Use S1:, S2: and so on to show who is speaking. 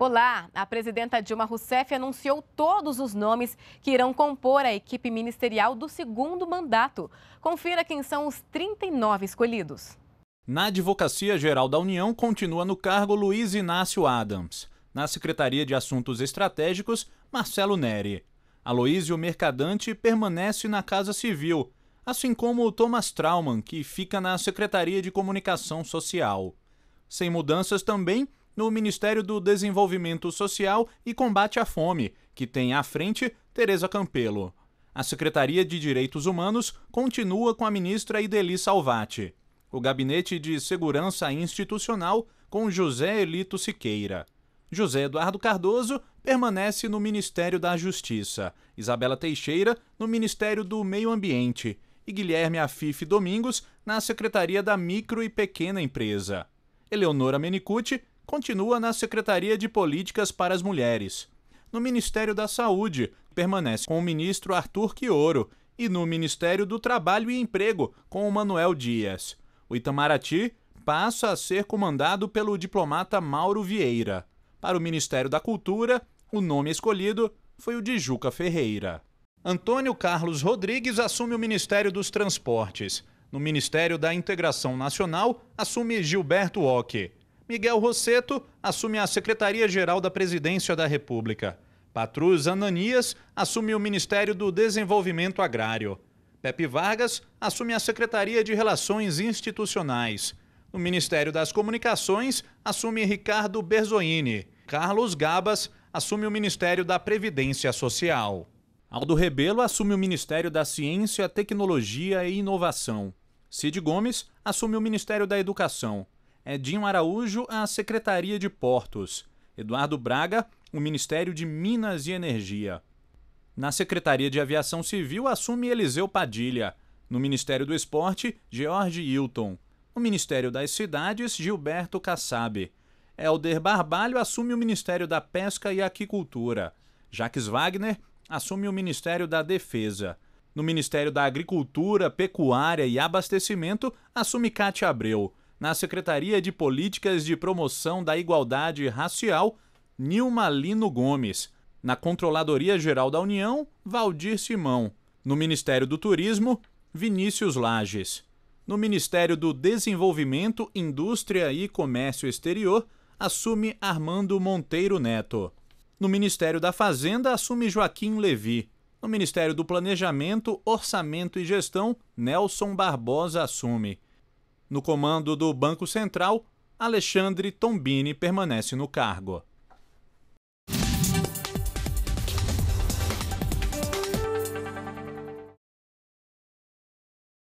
S1: Olá, a presidenta Dilma Rousseff anunciou todos os nomes que irão compor a equipe ministerial do segundo mandato. Confira quem são os 39 escolhidos. Na Advocacia Geral da União continua no cargo Luiz Inácio Adams. Na Secretaria de Assuntos Estratégicos, Marcelo Neri. Aloísio Mercadante permanece na Casa Civil, assim como o Thomas Trauman, que fica na Secretaria de Comunicação Social. Sem mudanças também, no Ministério do Desenvolvimento Social e Combate à Fome, que tem à frente Tereza Campelo. A Secretaria de Direitos Humanos continua com a ministra Ideli Salvati. O Gabinete de Segurança Institucional com José Elito Siqueira. José Eduardo Cardoso permanece no Ministério da Justiça, Isabela Teixeira no Ministério do Meio Ambiente e Guilherme Afife Domingos na Secretaria da Micro e Pequena Empresa. Eleonora Menicucci continua na Secretaria de Políticas para as Mulheres. No Ministério da Saúde, permanece com o ministro Arthur Quioro e no Ministério do Trabalho e Emprego, com o Manuel Dias. O Itamaraty passa a ser comandado pelo diplomata Mauro Vieira. Para o Ministério da Cultura, o nome escolhido foi o de Juca Ferreira. Antônio Carlos Rodrigues assume o Ministério dos Transportes. No Ministério da Integração Nacional, assume Gilberto Ock. Miguel Rosseto assume a Secretaria-Geral da Presidência da República. Patrus Ananias assume o Ministério do Desenvolvimento Agrário. Pepe Vargas assume a Secretaria de Relações Institucionais. No Ministério das Comunicações, assume Ricardo Berzoini. Carlos Gabas assume o Ministério da Previdência Social. Aldo Rebelo assume o Ministério da Ciência, Tecnologia e Inovação. Cid Gomes assume o Ministério da Educação. Edinho é Araújo, a Secretaria de Portos. Eduardo Braga, o Ministério de Minas e Energia. Na Secretaria de Aviação Civil assume Eliseu Padilha. No Ministério do Esporte, George Hilton. No Ministério das Cidades, Gilberto Kassab. Helder Barbalho assume o Ministério da Pesca e Aquicultura. Jacques Wagner assume o Ministério da Defesa. No Ministério da Agricultura, Pecuária e Abastecimento, assume Cátia Abreu na Secretaria de Políticas de Promoção da Igualdade Racial, Nilma Lino Gomes. Na Controladoria Geral da União, Valdir Simão. No Ministério do Turismo, Vinícius Lages. No Ministério do Desenvolvimento, Indústria e Comércio Exterior, assume Armando Monteiro Neto. No Ministério da Fazenda, assume Joaquim Levi. No Ministério do Planejamento, Orçamento e Gestão, Nelson Barbosa assume. No comando do Banco Central, Alexandre Tombini permanece no cargo.